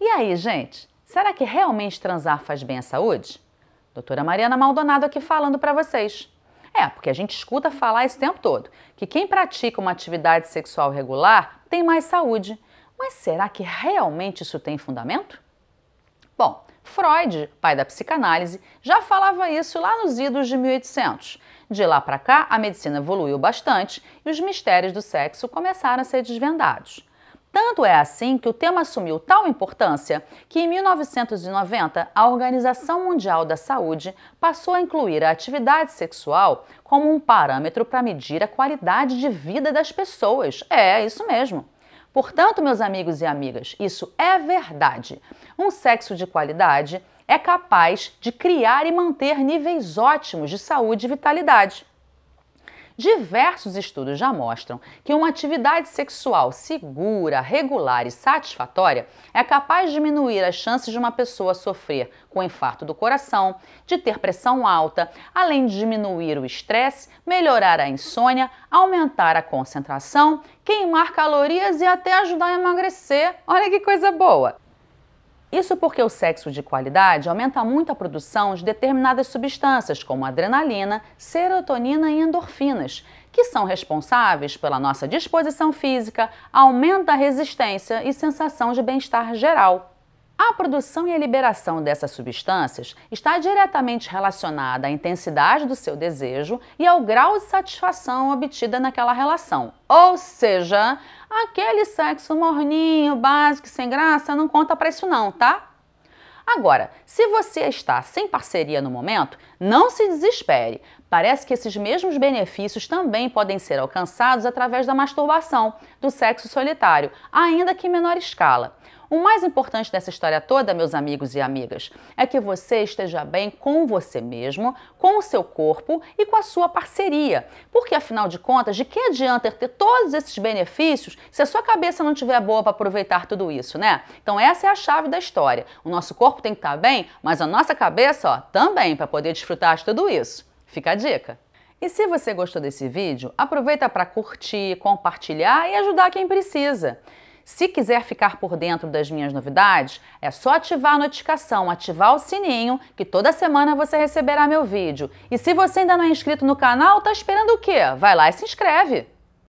E aí, gente, será que realmente transar faz bem à saúde? Doutora Mariana Maldonado aqui falando para vocês. É, porque a gente escuta falar esse tempo todo que quem pratica uma atividade sexual regular tem mais saúde. Mas será que realmente isso tem fundamento? Bom, Freud, pai da psicanálise, já falava isso lá nos idos de 1800. De lá para cá, a medicina evoluiu bastante e os mistérios do sexo começaram a ser desvendados. Tanto é assim que o tema assumiu tal importância que, em 1990, a Organização Mundial da Saúde passou a incluir a atividade sexual como um parâmetro para medir a qualidade de vida das pessoas. É, isso mesmo. Portanto, meus amigos e amigas, isso é verdade. Um sexo de qualidade é capaz de criar e manter níveis ótimos de saúde e vitalidade. Diversos estudos já mostram que uma atividade sexual segura, regular e satisfatória é capaz de diminuir as chances de uma pessoa sofrer com infarto do coração, de ter pressão alta, além de diminuir o estresse, melhorar a insônia, aumentar a concentração, queimar calorias e até ajudar a emagrecer. Olha que coisa boa! Isso porque o sexo de qualidade aumenta muito a produção de determinadas substâncias, como adrenalina, serotonina e endorfinas, que são responsáveis pela nossa disposição física, aumenta a resistência e sensação de bem-estar geral. A produção e a liberação dessas substâncias está diretamente relacionada à intensidade do seu desejo e ao grau de satisfação obtida naquela relação. Ou seja, aquele sexo morninho, básico, sem graça, não conta para isso não, tá? Agora, se você está sem parceria no momento, não se desespere, parece que esses mesmos benefícios também podem ser alcançados através da masturbação, do sexo solitário, ainda que em menor escala. O mais importante dessa história toda, meus amigos e amigas, é que você esteja bem com você mesmo, com o seu corpo e com a sua parceria. Porque, afinal de contas, de que adianta ter todos esses benefícios se a sua cabeça não tiver boa para aproveitar tudo isso, né? Então, essa é a chave da história. O nosso corpo tem que estar tá bem, mas a nossa cabeça, ó, também, para poder desfrutar de tudo isso. Fica a dica. E se você gostou desse vídeo, aproveita para curtir, compartilhar e ajudar quem precisa. Se quiser ficar por dentro das minhas novidades, é só ativar a notificação, ativar o sininho, que toda semana você receberá meu vídeo. E se você ainda não é inscrito no canal, tá esperando o quê? Vai lá e se inscreve!